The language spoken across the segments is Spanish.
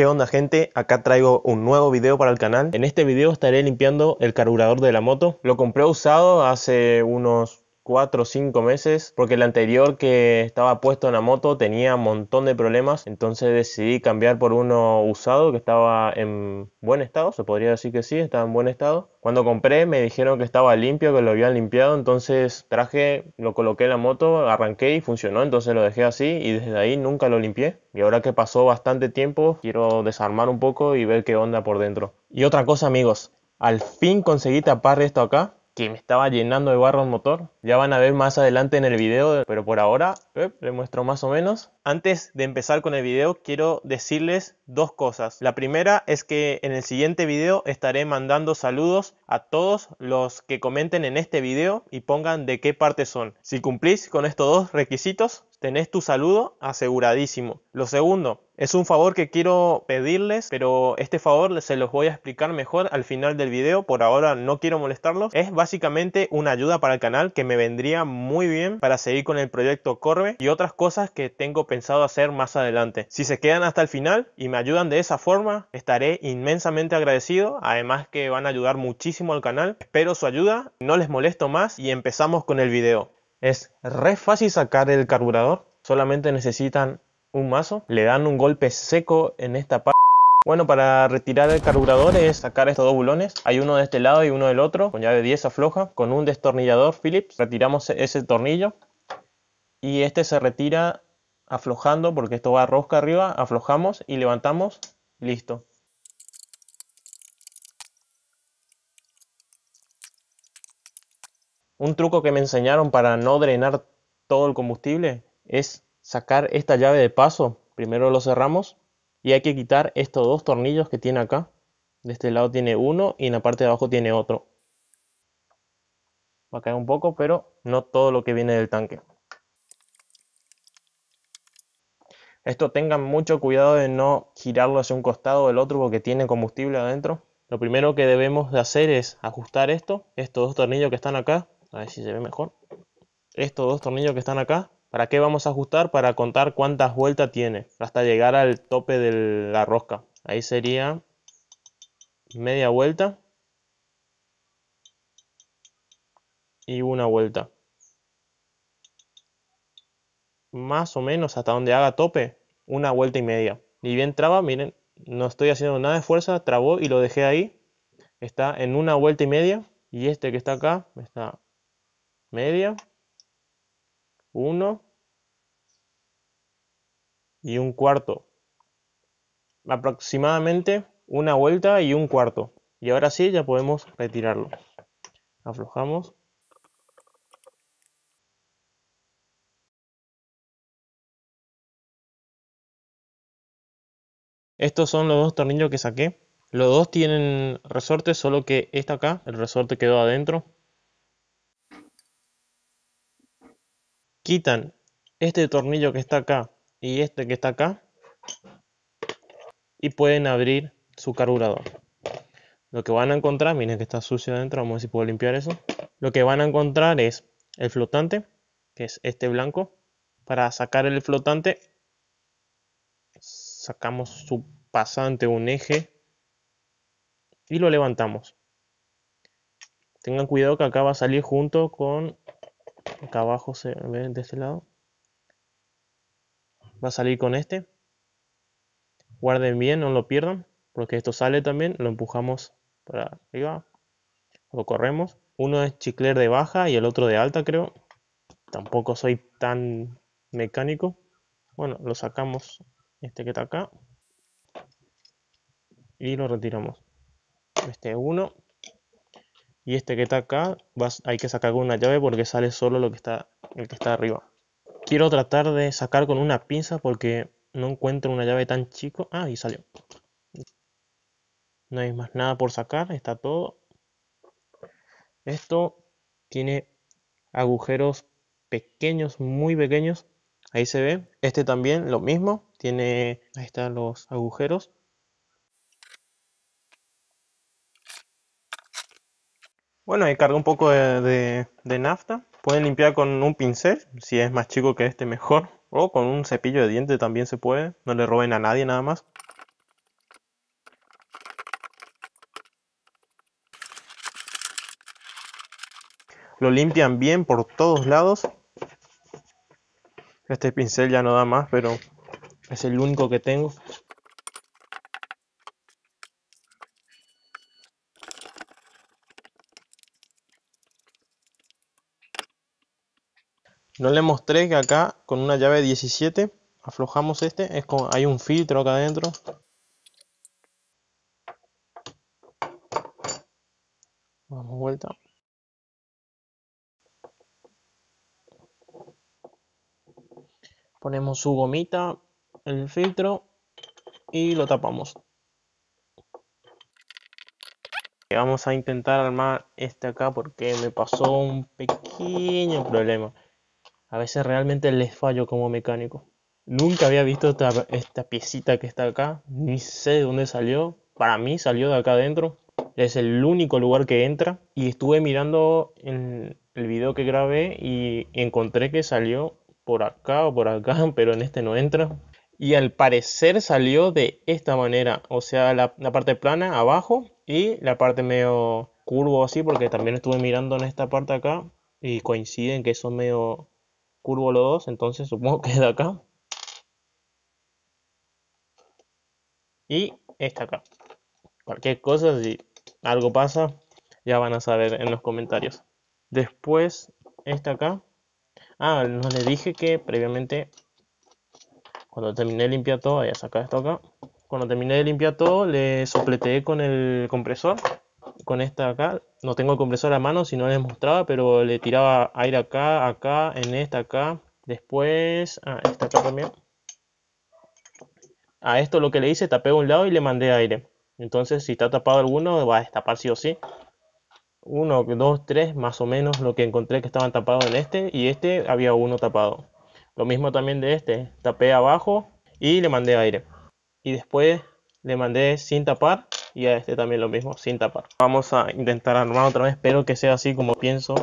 ¿Qué onda gente? Acá traigo un nuevo video para el canal. En este video estaré limpiando el carburador de la moto. Lo compré usado hace unos 4 o 5 meses porque el anterior que estaba puesto en la moto tenía un montón de problemas, entonces decidí cambiar por uno usado que estaba en buen estado, se podría decir que sí, estaba en buen estado. Cuando compré me dijeron que estaba limpio, que lo habían limpiado, entonces traje, lo coloqué en la moto, arranqué y funcionó, entonces lo dejé así y desde ahí nunca lo limpié. Y ahora que pasó bastante tiempo, quiero desarmar un poco y ver qué onda por dentro. Y otra cosa amigos, al fin conseguí tapar esto acá, que me estaba llenando de barro el motor. Ya van a ver más adelante en el video, pero por ahora eh, les muestro más o menos. Antes de empezar con el video quiero decirles dos cosas. La primera es que en el siguiente video estaré mandando saludos a todos los que comenten en este video y pongan de qué parte son. Si cumplís con estos dos requisitos tenés tu saludo aseguradísimo. Lo segundo, es un favor que quiero pedirles, pero este favor se los voy a explicar mejor al final del video, por ahora no quiero molestarlos. Es básicamente una ayuda para el canal que me vendría muy bien para seguir con el proyecto Corbe y otras cosas que tengo pensado hacer más adelante. Si se quedan hasta el final y me ayudan de esa forma, estaré inmensamente agradecido, además que van a ayudar muchísimo al canal. Espero su ayuda, no les molesto más y empezamos con el video. Es re fácil sacar el carburador, solamente necesitan un mazo, le dan un golpe seco en esta parte. Bueno, para retirar el carburador es sacar estos dos bulones. Hay uno de este lado y uno del otro, con llave 10 afloja. Con un destornillador Phillips retiramos ese tornillo y este se retira aflojando porque esto va rosca arriba, aflojamos y levantamos, listo. Un truco que me enseñaron para no drenar todo el combustible es sacar esta llave de paso. Primero lo cerramos y hay que quitar estos dos tornillos que tiene acá. De este lado tiene uno y en la parte de abajo tiene otro. Va a caer un poco, pero no todo lo que viene del tanque. Esto tengan mucho cuidado de no girarlo hacia un costado o el otro porque tiene combustible adentro. Lo primero que debemos de hacer es ajustar esto, estos dos tornillos que están acá, a ver si se ve mejor, estos dos tornillos que están acá, ¿para qué vamos a ajustar? Para contar cuántas vueltas tiene hasta llegar al tope de la rosca. Ahí sería media vuelta y una vuelta. Más o menos hasta donde haga tope, una vuelta y media. Y bien traba, miren, no estoy haciendo nada de fuerza, trabó y lo dejé ahí. Está en una vuelta y media. Y este que está acá está media, 1 y un cuarto. Aproximadamente una vuelta y un cuarto. Y ahora sí ya podemos retirarlo. Aflojamos. Estos son los dos tornillos que saqué. Los dos tienen resorte, solo que este acá, el resorte quedó adentro. quitan este tornillo que está acá y este que está acá y pueden abrir su carburador. Lo que van a encontrar, miren que está sucio adentro, vamos a ver si puedo limpiar eso. Lo que van a encontrar es el flotante, que es este blanco. Para sacar el flotante, sacamos su pasante, un eje, y lo levantamos. Tengan cuidado que acá va a salir junto con acá abajo se ve de este lado va a salir con este guarden bien no lo pierdan porque esto sale también lo empujamos para arriba lo corremos uno es chicler de baja y el otro de alta creo tampoco soy tan mecánico bueno lo sacamos este que está acá y lo retiramos este uno y este que está acá, vas, hay que sacar con una llave porque sale solo lo que está, el que está arriba. Quiero tratar de sacar con una pinza porque no encuentro una llave tan chico. Ah, y salió. No hay más nada por sacar, está todo. Esto tiene agujeros pequeños, muy pequeños. Ahí se ve. Este también, lo mismo. Tiene, ahí están los agujeros. Bueno, ahí cargo un poco de, de, nafta. Pueden limpiar con un pincel, si es más chico que este mejor. O con un cepillo de diente también se puede. No le roben a nadie nada más. Lo limpian bien por todos lados. Este pincel ya no da más, pero es el único que tengo. no le mostré que acá con una llave 17 aflojamos este es hay un filtro acá adentro vamos vuelta ponemos su gomita el filtro y lo tapamos vamos a intentar armar este acá porque me pasó un pequeño problema a veces realmente les fallo como mecánico. Nunca había visto esta, piecita que está acá, ni sé de dónde salió. Para mí salió de acá adentro. Es el único lugar que entra. Y estuve mirando en el video que grabé y encontré que salió por acá o por acá, pero en este no entra. Y al parecer salió de esta manera, o sea, la, parte plana abajo y la parte medio curvo así, porque también estuve mirando en esta parte acá y coinciden que son medio curvo los dos, entonces supongo que es de acá. Y esta acá. Cualquier cosa, si algo pasa, ya van a saber en los comentarios. Después, esta acá. Ah, no le dije que previamente, cuando terminé de limpiar todo, esto acá. Cuando terminé de limpiar todo, le sopleteé con el compresor con esta acá, no tengo el compresor a mano si no les mostraba, pero le tiraba aire acá, acá, en esta acá, después, ah, esta acá también. A esto lo que le hice, tapé a un lado y le mandé aire. Entonces si está tapado alguno, va a destapar sí o sí. Uno, dos, tres, más o menos lo que encontré que estaban tapados en este y este había uno tapado. Lo mismo también de este, tapé abajo y le mandé aire. Y después le mandé sin tapar y a este también lo mismo, sin tapar. Vamos a intentar armar otra vez, espero que sea así como pienso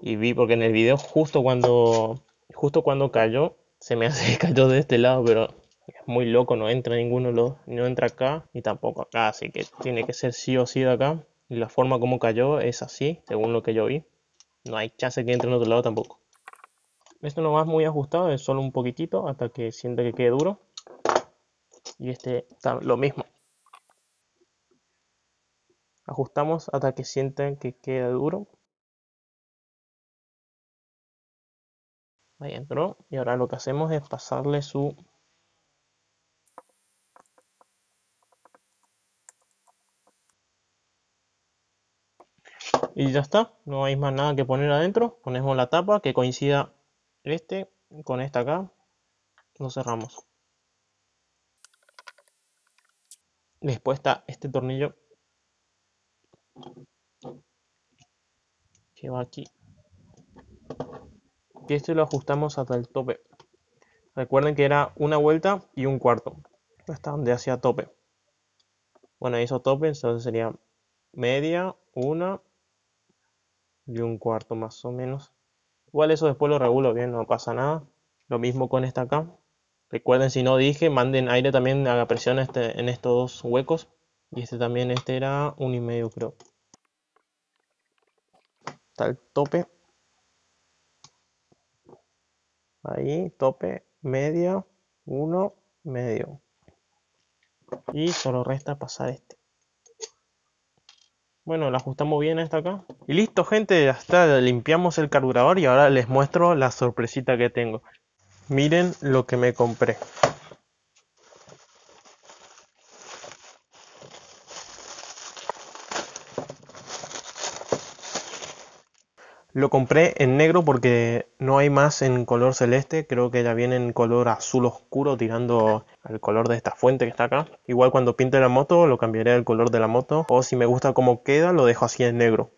y vi, porque en el video justo cuando, justo cuando cayó, se me hace que cayó de este lado, pero es muy loco, no entra ninguno, los, no entra acá ni tampoco acá, así que tiene que ser sí o sí de acá. Y la forma como cayó es así, según lo que yo vi. No hay chance que entre en otro lado tampoco. Esto no va muy ajustado, es solo un poquitito hasta que sienta que quede duro. Y este lo mismo. Ajustamos hasta que sienten que queda duro. Ahí entró. Y ahora lo que hacemos es pasarle su y ya está, no hay más nada que poner adentro, ponemos la tapa que coincida este con esta acá, lo cerramos. Después está este tornillo que va aquí y este lo ajustamos hasta el tope recuerden que era una vuelta y un cuarto hasta donde hacía tope bueno hizo tope entonces sería media una y un cuarto más o menos igual eso después lo regulo bien no pasa nada lo mismo con esta acá recuerden si no dije manden aire también haga presión este, en estos dos huecos y este también este era un y medio creo Está el tope. Ahí, tope, medio, Uno, medio. Y solo resta pasar este. Bueno, lo ajustamos bien esta acá. Y listo, gente, ya está. Limpiamos el carburador y ahora les muestro la sorpresita que tengo. Miren lo que me compré. Lo compré en negro porque no hay más en color celeste, creo que ya viene en color azul oscuro tirando al color de esta fuente que está acá. Igual cuando pinte la moto lo cambiaré al color de la moto o si me gusta cómo queda lo dejo así en negro.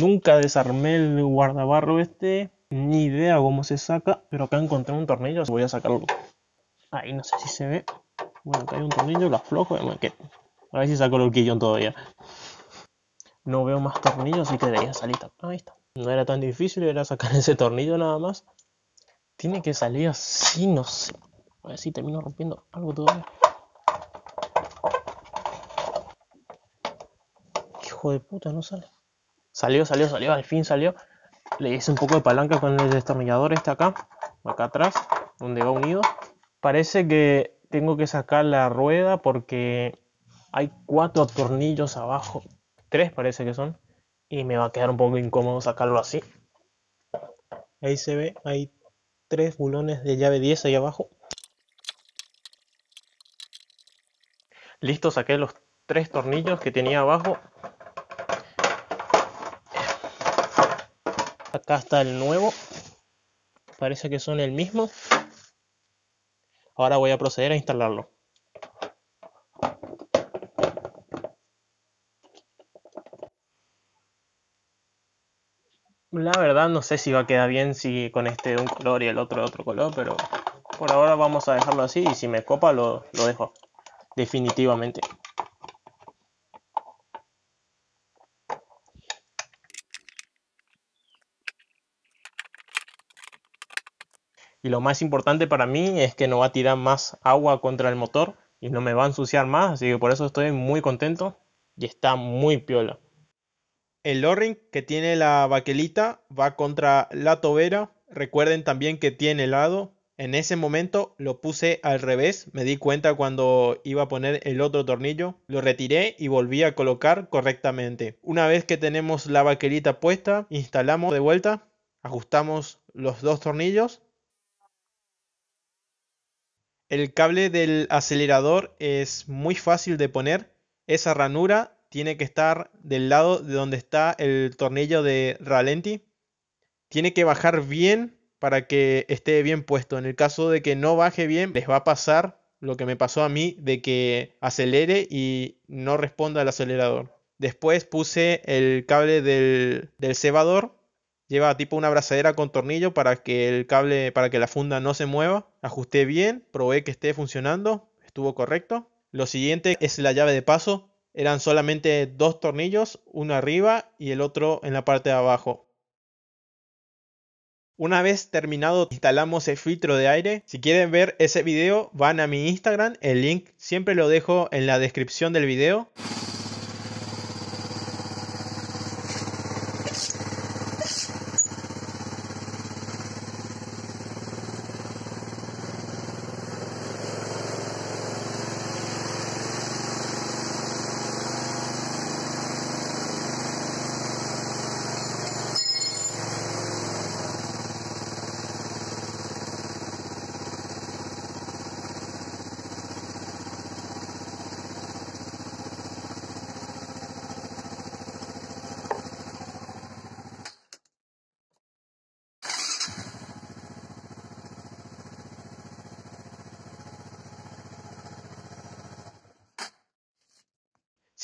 Nunca desarmé el guardabarro este, ni idea cómo se saca, pero acá encontré un tornillo, voy a sacarlo. Ahí no sé si se ve. Bueno, acá hay un tornillo, lo aflojo A ver si saco el horquillón todavía. No veo más tornillos, y que debería salir. Ah, ahí está. No era tan difícil, era sacar ese tornillo nada más. Tiene que salir así, no sé. A ver si termino rompiendo algo todavía. Hijo de puta, no sale. Salió, salió, salió, al fin salió. Le hice un poco de palanca con el destornillador este acá. Acá atrás, donde va unido. Parece que tengo que sacar la rueda porque hay cuatro tornillos abajo tres parece que son. Y me va a quedar un poco incómodo sacarlo así. Ahí se ve, hay tres bulones de llave 10 ahí abajo. Listo, saqué los tres tornillos que tenía abajo. Acá está el nuevo. Parece que son el mismo. Ahora voy a proceder a instalarlo. La verdad no sé si va a quedar bien si con este de un color y el otro de otro color, pero por ahora vamos a dejarlo así y si me copa lo, lo dejo definitivamente. Y lo más importante para mí es que no va a tirar más agua contra el motor y no me va a ensuciar más, así que por eso estoy muy contento y está muy piola. El Lorring que tiene la baquelita va contra la tobera. Recuerden también que tiene lado. En ese momento lo puse al revés. Me di cuenta cuando iba a poner el otro tornillo. Lo retiré y volví a colocar correctamente. Una vez que tenemos la baquelita puesta, instalamos de vuelta. Ajustamos los dos tornillos. El cable del acelerador es muy fácil de poner. Esa ranura tiene que estar del lado de donde está el tornillo de ralenti. Tiene que bajar bien para que esté bien puesto. En el caso de que no baje bien, les va a pasar lo que me pasó a mí de que acelere y no responda al acelerador. Después puse el cable del, cebador. Lleva tipo una abrazadera con tornillo para que el cable, para que la funda no se mueva. Ajusté bien, probé que esté funcionando, estuvo correcto. Lo siguiente es la llave de paso eran solamente dos tornillos, uno arriba y el otro en la parte de abajo. Una vez terminado instalamos el filtro de aire, si quieren ver ese video van a mi Instagram, el link siempre lo dejo en la descripción del video.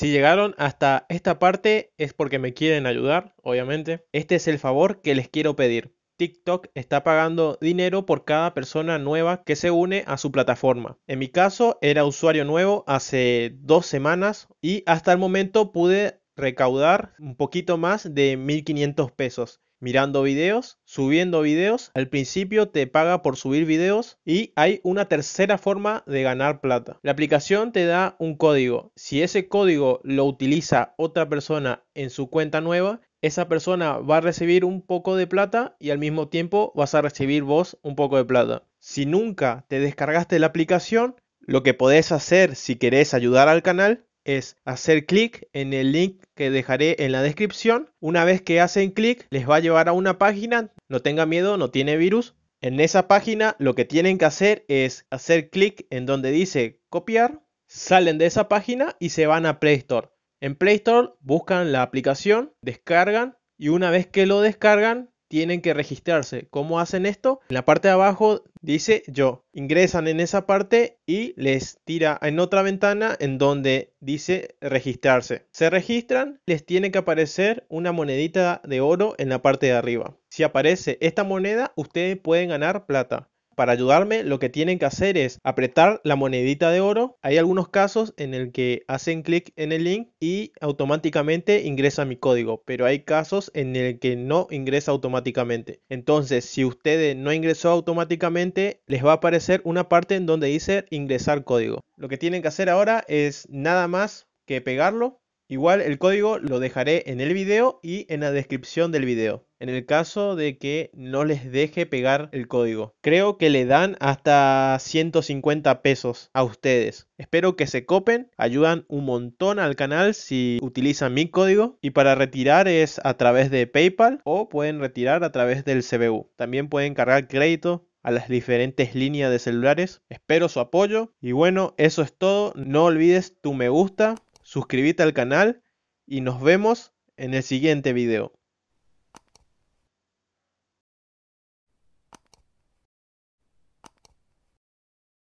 Si llegaron hasta esta parte es porque me quieren ayudar, obviamente. Este es el favor que les quiero pedir. TikTok está pagando dinero por cada persona nueva que se une a su plataforma. En mi caso era usuario nuevo hace dos semanas y hasta el momento pude recaudar un poquito más de 1.500 pesos mirando videos, subiendo videos. Al principio te paga por subir videos y hay una tercera forma de ganar plata. La aplicación te da un código. Si ese código lo utiliza otra persona en su cuenta nueva, esa persona va a recibir un poco de plata y al mismo tiempo vas a recibir vos un poco de plata. Si nunca te descargaste la aplicación, lo que podés hacer si querés ayudar al canal es hacer clic en el link que dejaré en la descripción. Una vez que hacen clic, les va a llevar a una página. No tenga miedo, no tiene virus. En esa página lo que tienen que hacer es hacer clic en donde dice copiar. Salen de esa página y se van a Play Store. En Play Store buscan la aplicación, descargan y una vez que lo descargan tienen que registrarse. ¿Cómo hacen esto? En la parte de abajo dice yo. Ingresan en esa parte y les tira en otra ventana en donde dice registrarse. Se registran, les tiene que aparecer una monedita de oro en la parte de arriba. Si aparece esta moneda, ustedes pueden ganar plata. Para ayudarme lo que tienen que hacer es apretar la monedita de oro. Hay algunos casos en el que hacen clic en el link y automáticamente ingresa mi código, pero hay casos en el que no ingresa automáticamente. Entonces, si ustedes no ingresó automáticamente, les va a aparecer una parte en donde dice ingresar código. Lo que tienen que hacer ahora es nada más que pegarlo Igual el código lo dejaré en el video y en la descripción del video, en el caso de que no les deje pegar el código. Creo que le dan hasta 150 pesos a ustedes. Espero que se copen, ayudan un montón al canal si utilizan mi código y para retirar es a través de PayPal o pueden retirar a través del CBU. También pueden cargar crédito a las diferentes líneas de celulares. Espero su apoyo y bueno, eso es todo. No olvides tu me gusta suscríbete al canal y nos vemos en el siguiente video.